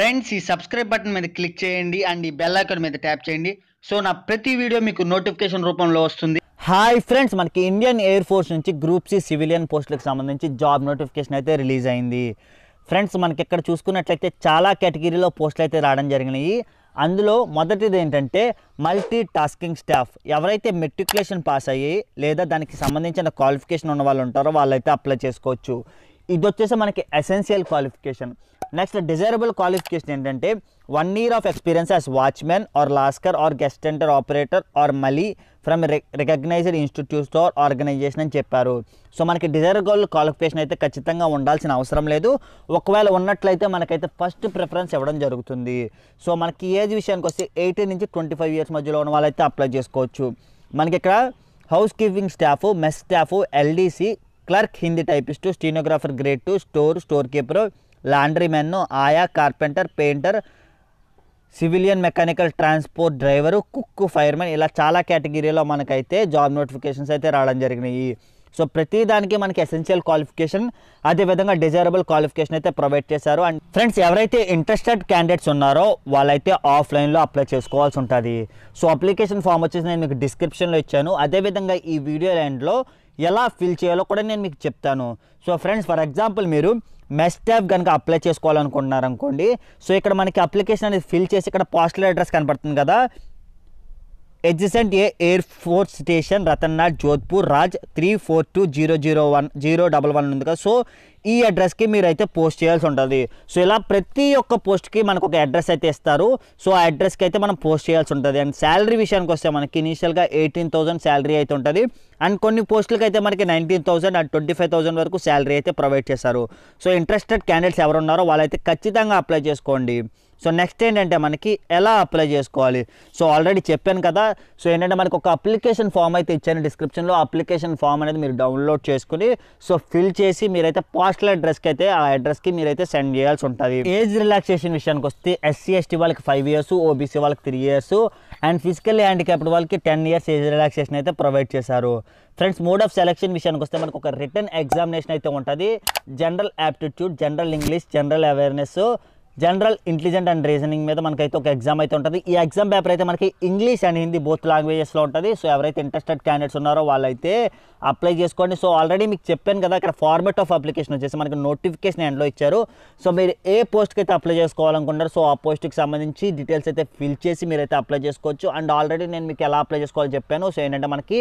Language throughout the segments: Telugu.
ఫ్రెండ్స్ ఈ సబ్స్క్రైబ్ బటన్ మీద క్లిక్ చేయండి అండ్ ఈ బెల్ ఐకాన్ మీద ట్యాప్ చేయండి సో నా ప్రతి వీడియో మీకు నోటిఫికేషన్ రూపంలో వస్తుంది హాయ్ ఫ్రెండ్స్ మనకి ఇండియన్ ఎయిర్ ఫోర్స్ నుంచి గ్రూప్ సి సివిలియన్ పోస్టులకు సంబంధించి జాబ్ నోటిఫికేషన్ అయితే రిలీజ్ అయింది ఫ్రెండ్స్ మనకి ఇక్కడ చూసుకున్నట్లయితే చాలా కేటగిరీలో పోస్టులు అయితే రావడం జరిగినాయి అందులో మొదటిది ఏంటంటే మల్టీ టాస్కింగ్ స్టాఫ్ ఎవరైతే మెట్రికులేషన్ పాస్ అయ్యి లేదా దానికి సంబంధించిన క్వాలిఫికేషన్ ఉన్న వాళ్ళు ఉంటారో వాళ్ళైతే అప్లై చేసుకోవచ్చు ఇది వచ్చేసి మనకి essential qualification next desirable qualification ఏంటంటే one year of experience as watchman or lascar or guest centre operator or మళ్ళీ from recognised institutes or organisation అని చెప్పారు సో మనకి డిజైరబుల్ క్వాలిఫికేషన్ అయితే ఖచ్చితంగా ఉండాల్సిన అవసరం లేదు ఒకవేళ ఉన్నట్లయితే మనకైతే ఫస్ట్ ప్రిఫరెన్స్ ఇవ్వడం జరుగుతుంది సో మనకి ఏజ్ విషయానికి వస్తే ఎయిటీన్ నుంచి ట్వంటీ ఫైవ్ ఇయర్స్ మధ్యలో ఉన్న వాళ్ళైతే అప్లై చేసుకోవచ్చు మనకి ఇక్కడ housekeeping staff mess staff LDC clerk Hindi typist stenographer grade two store storekeeper లాండ్రీమెన్ను ఆయా carpenter painter civilian mechanical transport driver cook firemen ఇలా చాలా కేటగిరీలో మనకైతే జాబ్ నోటిఫికేషన్స్ అయితే రావడం జరిగినాయి సో ప్రతిదానికి మనకి ఎసెన్షియల్ క్వాలిఫికేషన్ అదేవిధంగా డిజైరబుల్ క్వాలిఫికేషన్ అయితే ప్రొవైడ్ చేశారు అండ్ ఫ్రెండ్స్ ఎవరైతే ఇంట్రెస్టెడ్ క్యాండిడేట్స్ ఉన్నారో వాళ్ళైతే ఆఫ్లైన్లో అప్లై చేసుకోవాల్సి ఉంటుంది సో అప్లికేషన్ ఫామ్ వచ్చేసి నేను మీకు డిస్క్రిప్షన్లో ఇచ్చాను అదేవిధంగా ఈ వీడియో ల్యాండ్లో ఎలా ఫిల్ చేయాలో కూడా నేను మీకు చెప్తాను సో ఫ్రెండ్స్ ఫర్ ఎగ్జాంపుల్ మీరు మెస్ కనుక అప్లై చేసుకోవాలనుకుంటున్నారు అనుకోండి సో ఇక్కడ మనకి అప్లికేషన్ అనేది ఫిల్ చేసి ఇక్కడ పోస్టల్ అడ్రస్ కనపడుతుంది కదా adjacent A Air Force station Ratanada Jodhpur Raj three four two zero zero one zero double one ఉంది కదా సో ఈ అడ్రస్కి మీరైతే పోస్ట్ చేయాల్సి ఉంటుంది సో ఇలా ప్రతి ఒక్క పోస్ట్కి మనకు ఒక అడ్రస్ అయితే ఇస్తారు సో ఆ అడ్రస్కి అయితే మనం పోస్ట్ చేయాల్సి ఉంటుంది అండ్ శాలరీ విషయానికి వస్తే మనకి ఇనీషియల్గా ఎయిటీన్ థౌసండ్ శాలరీ అయితే ఉంటుంది అండ్ కొన్ని పోస్టులకి అయితే మనకి nineteen thousand and twenty five thousand వరకు శాలరీ అయితే ప్రొవైడ్ చేస్తారు సో ఇంట్రెస్టెడ్ క్యాండిడేట్స్ ఎవరున్నారో వాళ్ళైతే ఖచ్చితంగా అప్లై చేసుకోండి సో నెక్స్ట్ ఏంటంటే మనకి ఎలా అప్లై చేసుకోవాలి సో ఆల్రెడీ చెప్పాను కదా సో ఏంటంటే మనకు ఒక అప్లికేషన్ ఫామ్ అయితే ఇచ్చాను డిస్క్రిప్షన్లో అప్లికేషన్ ఫామ్ అనేది మీరు డౌన్లోడ్ చేసుకుని సో ఫిల్ చేసి మీరైతే పోస్టల్ అడ్రస్కి అయితే ఆ అడ్రస్కి మీరైతే సెండ్ చేయాల్సి ఉంటుంది ఏజ్ రిలాక్సేషన్ విషయానికి వస్తే ఎస్సీ ఎస్టీ వాళ్ళకి ఫైవ్ ఇయర్స్ ఓబీసీ వాళ్ళకి three years and physical handicapped వాళ్ళకి టెన్ ఇయర్స్ ఏజ్ రిలాక్సేషన్ అయితే ప్రొవైడ్ చేశారు ఫ్రెండ్స్ మోడ్ ఆఫ్ సెలక్షన్ విషయానికి వస్తే మనకు ఒక రిటర్న్ ఎగ్జామినేషన్ అయితే ఉంటుంది general aptitude general English general awareness general intelligent and reasoning మీద మనకైతే ఒక ఎగ్జామ్ అయితే ఉంటుంది ఈ ఎగ్జామ్ పేపర్ అయితే మనకి ఇంగ్లీష్ అండ్ హిందీ బోత్ లాంగ్వేజెస్లో ఉంటుంది సో ఎవరైతే ఇంట్రెస్టెడ్ క్యాండిడేట్స్ ఉన్నారో వాళ్ళైతే అప్లై చేసుకోండి సో ఆల్రెడీ మీకు చెప్పాను కదా అక్కడ ఫార్మేట్ ఆఫ్ అప్లికేషన్ వచ్చేసి మనకి నోటిఫికేషన్ ఎండ్లో ఇచ్చారు సో మీరు ఏ పోస్ట్కి అయితే అప్లై చేసుకోవాలనుకుంటారు సో ఆ పోస్ట్కి సంబంధించి డీటెయిల్స్ అయితే ఫిల్ చేసి మీరైతే అప్లై చేసుకోవచ్చు అండ్ ఆల్రెడీ నేను మీకు ఎలా అప్లై చేసుకోవాలో చెప్పాను సో ఏంటంటే మనకి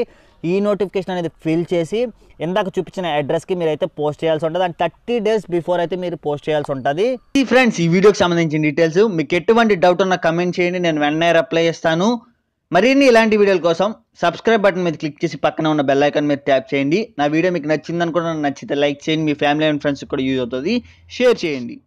ఈ నోటిఫికేషన్ అనేది ఫిల్ చేసి ఇందాక చూపించిన అడ్రస్కి మీరైతే పోస్ట్ చేయాల్సి ఉంటుంది అండ్ థర్టీ డేస్ బిఫోర్ అయితే మీరు పోస్ట్ చేయాల్సి ఉంటుంది ఫ్రెండ్స్ ఈ వీడియోకి సంబంధించిన డీటెయిల్స్ మీకు ఎటువంటి డౌట్ ఉన్నా కమెంట్ చేయండి నేను వెంటనే రిప్లై చేస్తాను మరిన్ని ఇలాంటి వీడియోల కోసం సబ్స్క్రైబ్ బటన్ మీద క్లిక్ చేసి పక్కన ఉన్న బెల్ ఐకాన్ మీద ట్యాప్ చేయండి నా వీడియో మీకు నచ్చిందనుకున్నా నచ్చితే లైక్ చేయండి మీ ఫ్యామిలీ అండ్ ఫ్రెండ్స్ కూడా యూజ్ అవుతుంది షేర్ చేయండి